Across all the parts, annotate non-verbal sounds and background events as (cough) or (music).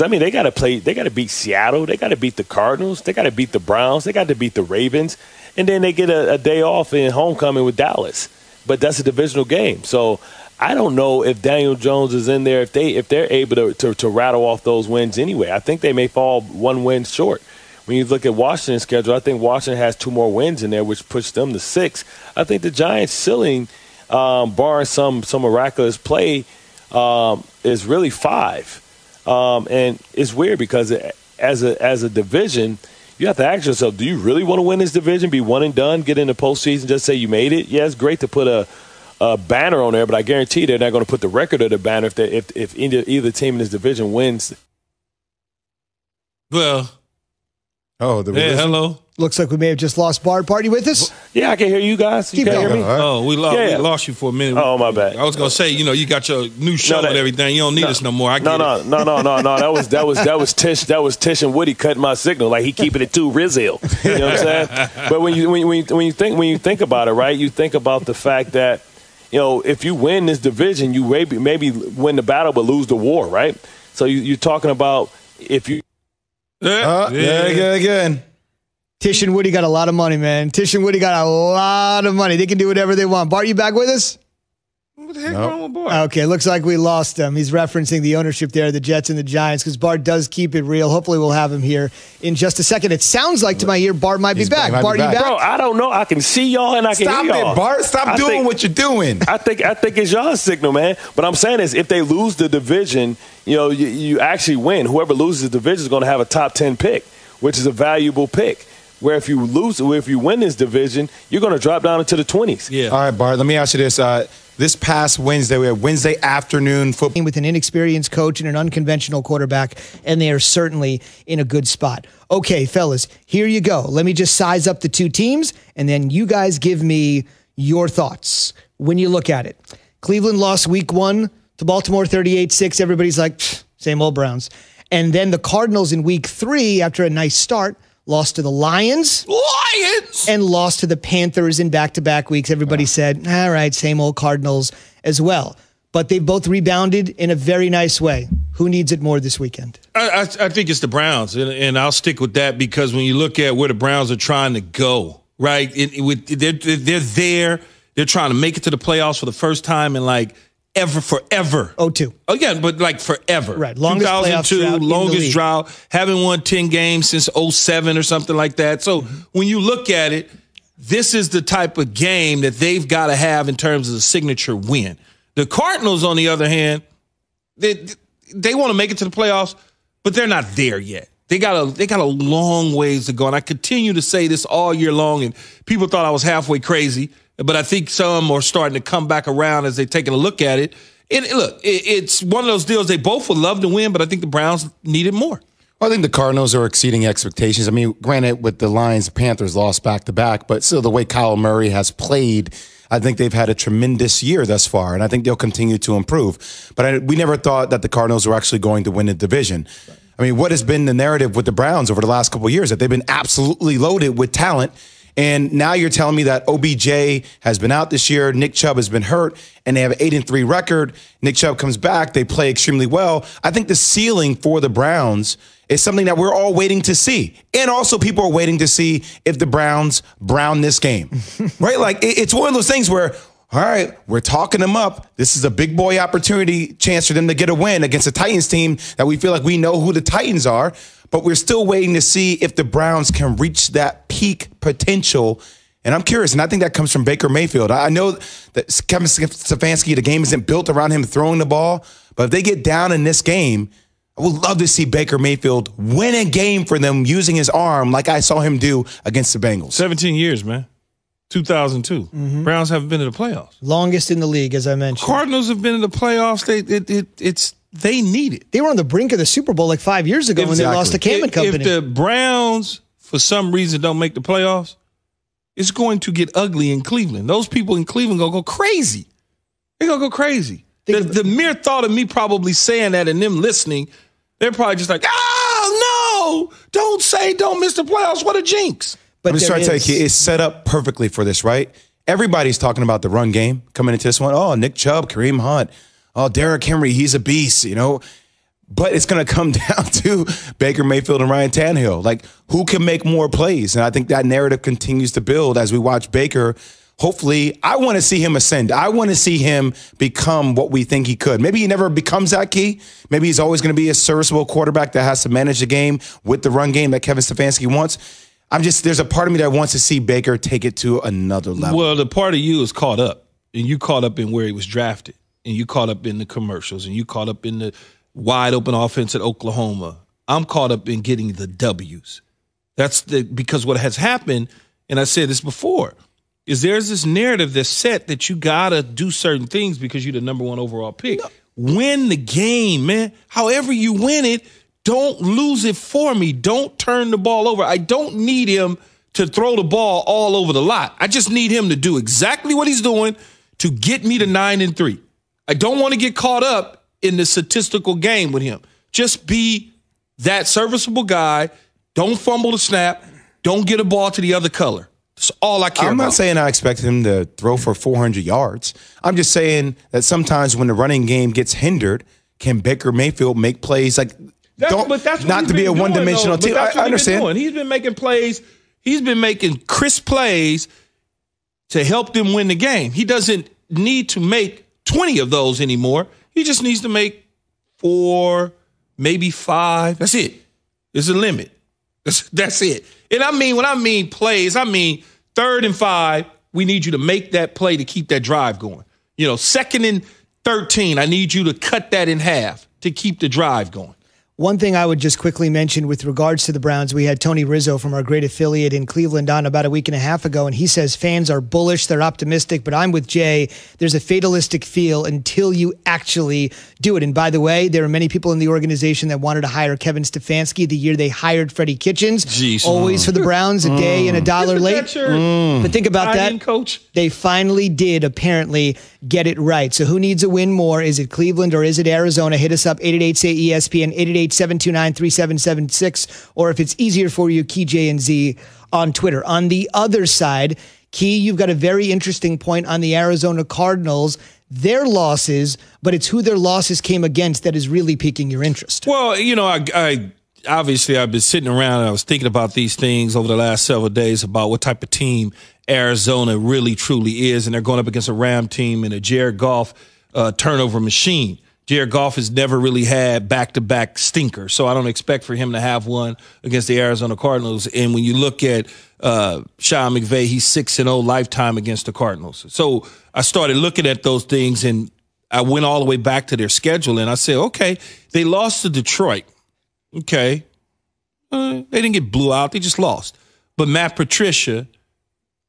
Because I mean, they got to play. They got to beat Seattle. They got to beat the Cardinals. They got to beat the Browns. They got to beat the Ravens, and then they get a, a day off in homecoming with Dallas. But that's a divisional game, so I don't know if Daniel Jones is in there. If they if they're able to, to, to rattle off those wins anyway, I think they may fall one win short. When you look at Washington's schedule, I think Washington has two more wins in there, which puts them to six. I think the Giants' ceiling, um, barring some some miraculous play, um, is really five. Um, and it's weird because as a as a division, you have to ask yourself: Do you really want to win this division? Be one and done, get in the postseason, just say you made it. Yeah, it's great to put a, a banner on there, but I guarantee they're not going to put the record of the banner if they, if if either, either team in this division wins. Well, Oh, the hey, hello. Looks like we may have just lost Bard. Party with us? Yeah, I can hear you guys. You Keep can going. Oh, we lost, yeah. we lost you for a minute. Oh, my bad. I was gonna say, you know, you got your new show no, that, and everything. You don't need no, us no more. I no, no, no, no, no, no. That was that was that was Tish. That was Tish and Woody cutting my signal. Like he keeping it too Rizil. You know what I'm (laughs) saying? but when you when you, when you when you think when you think about it, right? You think about the fact that you know if you win this division, you maybe maybe win the battle but lose the war, right? So you, you're talking about if you yeah, oh, yeah. good. again. Tish and Woody got a lot of money, man. Tish and Woody got a lot of money. They can do whatever they want. Bart, you back with us? the heck nope. wrong with Bart? Okay, looks like we lost him. He's referencing the ownership there, the Jets and the Giants, because Bart does keep it real. Hopefully, we'll have him here in just a second. It sounds like to my ear, Bart might He's be back. back. Bart, be back. you back? Bro, I don't know. I can see y'all and I can Stop hear y'all. It, Bart. Stop I doing think, what you're doing. I think I think it's y'all's signal, man. But I'm saying is, if they lose the division, you know, you, you actually win. Whoever loses the division is going to have a top ten pick, which is a valuable pick where if you lose, if you win this division, you're going to drop down into the 20s. Yeah. All right, Bart, let me ask you this. Uh, this past Wednesday, we had Wednesday afternoon football. With an inexperienced coach and an unconventional quarterback, and they are certainly in a good spot. Okay, fellas, here you go. Let me just size up the two teams, and then you guys give me your thoughts when you look at it. Cleveland lost week one to Baltimore 38 6. Everybody's like, same old Browns. And then the Cardinals in week three, after a nice start, lost to the Lions. Lions! And lost to the Panthers in back to back weeks. Everybody said, all right, same old Cardinals as well. But they've both rebounded in a very nice way. Who needs it more this weekend? I, I, I think it's the Browns. And, and, I'll stick with that because when you look at where the Browns are trying to go, right? It, it, they're, they're there. They're trying to make it to the playoffs for the first time in like – ever forever. Oh two. again, yeah, but like forever. Right. Longest 2002, drought longest drought. Haven't won 10 games since 07 or something like that. So mm-hmm. when you look at it, this is the type of game that they've got to have in terms of the signature win. The Cardinals, on the other hand, they, they want to make it to the playoffs, but they're not there yet. They got a they got a long ways to go, and I continue to say this all year long. And people thought I was halfway crazy, but I think some are starting to come back around as they're taking a look at it. And look, it, it's one of those deals. They both would love to win, but I think the Browns needed more. Well, I think the Cardinals are exceeding expectations. I mean, granted, with the Lions, Panthers lost back to back, but still the way Kyle Murray has played. I think they've had a tremendous year thus far, and I think they'll continue to improve. But I, we never thought that the Cardinals were actually going to win the division. Right. I mean, what has been the narrative with the Browns over the last couple years that they've been absolutely loaded with talent? And now you're telling me that OBJ has been out this year, Nick Chubb has been hurt, and they have an eight and three record. Nick Chubb comes back, they play extremely well. I think the ceiling for the Browns is something that we're all waiting to see. And also people are waiting to see if the Browns brown this game. (laughs) right? Like it's one of those things where all right, we're talking them up. This is a big boy opportunity chance for them to get a win against a Titans team that we feel like we know who the Titans are, but we're still waiting to see if the Browns can reach that peak potential. And I'm curious, and I think that comes from Baker Mayfield. I know that Kevin Stefanski, the game isn't built around him throwing the ball, but if they get down in this game, I would love to see Baker Mayfield win a game for them using his arm like I saw him do against the Bengals. 17 years, man. 2002. Mm-hmm. Browns haven't been to the playoffs. Longest in the league, as I mentioned. Cardinals have been in the playoffs. They it, it it's they need it. They were on the brink of the Super Bowl like five years ago exactly. when they lost to Cam and Company. If the Browns for some reason don't make the playoffs, it's going to get ugly in Cleveland. Those people in Cleveland gonna go crazy. They're gonna go crazy. The, the mere thought of me probably saying that and them listening, they're probably just like, ah, no, don't say don't miss the playoffs. What a jinx. But I'm just trying to tell you, it's set up perfectly for this, right? Everybody's talking about the run game coming into this one. Oh, Nick Chubb, Kareem Hunt, oh, Derrick Henry, he's a beast, you know. But it's going (laughs) to come down to Baker Mayfield and Ryan Tannehill. Like, who can make more plays? And I think that narrative continues to build as we watch Baker. Hopefully, I want to see him ascend. I want to see him become what we think he could. Maybe he never becomes that key. Maybe he's always going to be a serviceable quarterback that has to manage the game with the run game that Kevin Stefanski wants. I'm just there's a part of me that wants to see Baker take it to another level. Well, the part of you is caught up, and you caught up in where he was drafted, and you caught up in the commercials, and you caught up in the wide open offense at Oklahoma. I'm caught up in getting the W's. That's the because what has happened, and I said this before, is there's this narrative that's set that you gotta do certain things because you're the number one overall pick. No. Win the game, man. However you win it, don't lose it for me. Don't turn the ball over. I don't need him to throw the ball all over the lot. I just need him to do exactly what he's doing to get me to nine and three. I don't want to get caught up in the statistical game with him. Just be that serviceable guy. Don't fumble the snap. Don't get a ball to the other color. That's all I care I'm about. not saying I expect him to throw for 400 yards. I'm just saying that sometimes when the running game gets hindered, can Baker Mayfield make plays like that's, Don't, but that's not to be a one dimensional team. I, I understand. Been he's been making plays. He's been making crisp plays to help them win the game. He doesn't need to make 20 of those anymore. He just needs to make four, maybe five. That's it. It's a limit. That's, that's it. And I mean, when I mean plays, I mean third and five, we need you to make that play to keep that drive going. You know, second and 13, I need you to cut that in half to keep the drive going. One thing I would just quickly mention with regards to the Browns, we had Tony Rizzo from our great affiliate in Cleveland on about a week and a half ago, and he says fans are bullish, they're optimistic, but I'm with Jay. There's a fatalistic feel until you actually do it. And by the way, there are many people in the organization that wanted to hire Kevin Stefanski the year they hired Freddie Kitchens. Jeez. Always for the Browns, a day and a mm. dollar late. Mm. But think about that, mean, coach. They finally did apparently get it right. So who needs a win more? Is it Cleveland or is it Arizona? Hit us up 888 say ESPN 888 Seven two nine three seven seven six, 3776. Or if it's easier for you, Key J and Z on Twitter. On the other side, Key, you've got a very interesting point on the Arizona Cardinals their losses, but it's who their losses came against that is really piquing your interest. Well, you know, I, I obviously I've been sitting around and I was thinking about these things over the last several days about what type of team Arizona really truly is, and they're going up against a Ram team and a Jared Goff uh, turnover machine. Jared Goff has never really had back to back stinker, so I don't expect for him to have one against the Arizona Cardinals. And when you look at uh, Sean McVay, he's six and zero oh lifetime against the Cardinals. So I started looking at those things, and I went all the way back to their schedule, and I said, okay, they lost to Detroit. Okay, uh, they didn't get blew out; they just lost. But Matt Patricia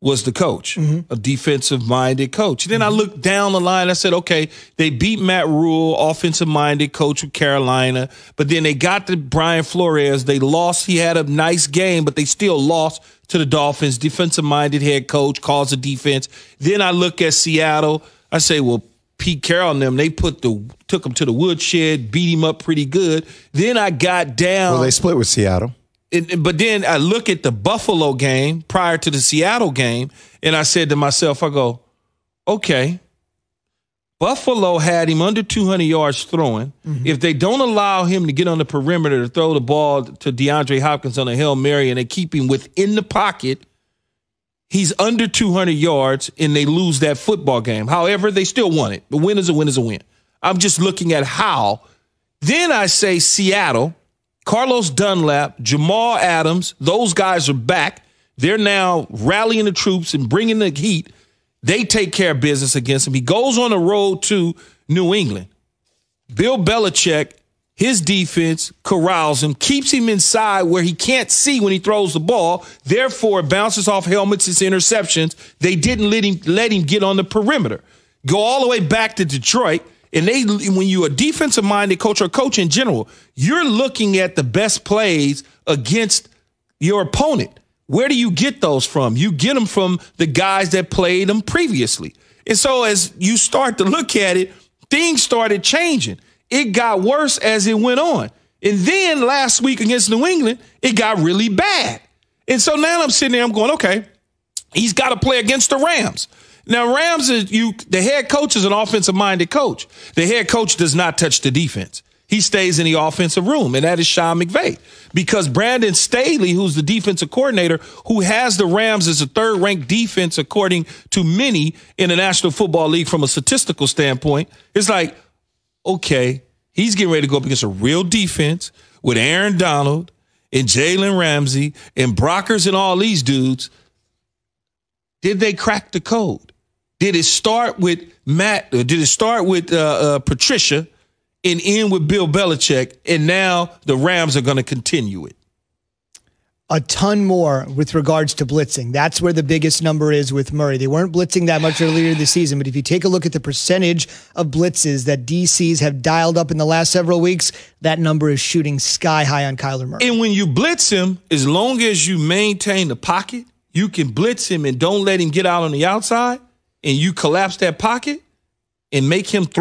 was the coach, mm-hmm. a defensive minded coach. And then mm-hmm. I looked down the line. I said, okay, they beat Matt Rule, offensive minded coach with Carolina. But then they got to Brian Flores. They lost. He had a nice game, but they still lost to the Dolphins. Defensive minded head coach calls the defense. Then I look at Seattle. I say, well, Pete Carroll and them, they put the took him to the woodshed, beat him up pretty good. Then I got down. Well, they split with Seattle and, but then I look at the Buffalo game prior to the Seattle game, and I said to myself, I go, okay, Buffalo had him under 200 yards throwing. Mm-hmm. If they don't allow him to get on the perimeter to throw the ball to DeAndre Hopkins on a Hail Mary and they keep him within the pocket, he's under 200 yards and they lose that football game. However, they still won it. The win is a win is a win. I'm just looking at how. Then I say Seattle Carlos Dunlap, Jamal Adams, those guys are back. They're now rallying the troops and bringing the heat. They take care of business against him. He goes on the road to New England. Bill Belichick, his defense corrals him, keeps him inside where he can't see when he throws the ball, therefore bounces off helmets, it's interceptions. They didn't let him, let him get on the perimeter. Go all the way back to Detroit – and they when you're a defensive minded coach or coach in general, you're looking at the best plays against your opponent. Where do you get those from? You get them from the guys that played them previously. And so as you start to look at it, things started changing. It got worse as it went on. And then last week against New England, it got really bad. And so now I'm sitting there, I'm going, okay, he's got to play against the Rams. Now Rams is you the head coach is an offensive minded coach. The head coach does not touch the defense. He stays in the offensive room, and that is Sean McVay. Because Brandon Staley, who's the defensive coordinator, who has the Rams as a third ranked defense according to many in the National Football League from a statistical standpoint, it's like, okay, he's getting ready to go up against a real defense with Aaron Donald and Jalen Ramsey and Brockers and all these dudes. Did they crack the code? Did it start with Matt? Uh, did it start with uh, uh, Patricia and end with Bill Belichick? And now the Rams are going to continue it. A ton more with regards to blitzing. That's where the biggest number is with Murray. They weren't blitzing that much earlier this season, but if you take a look at the percentage of blitzes that DCs have dialed up in the last several weeks, that number is shooting sky high on Kyler Murray. And when you blitz him, as long as you maintain the pocket, you can blitz him and don't let him get out on the outside and you collapse that pocket and make him throw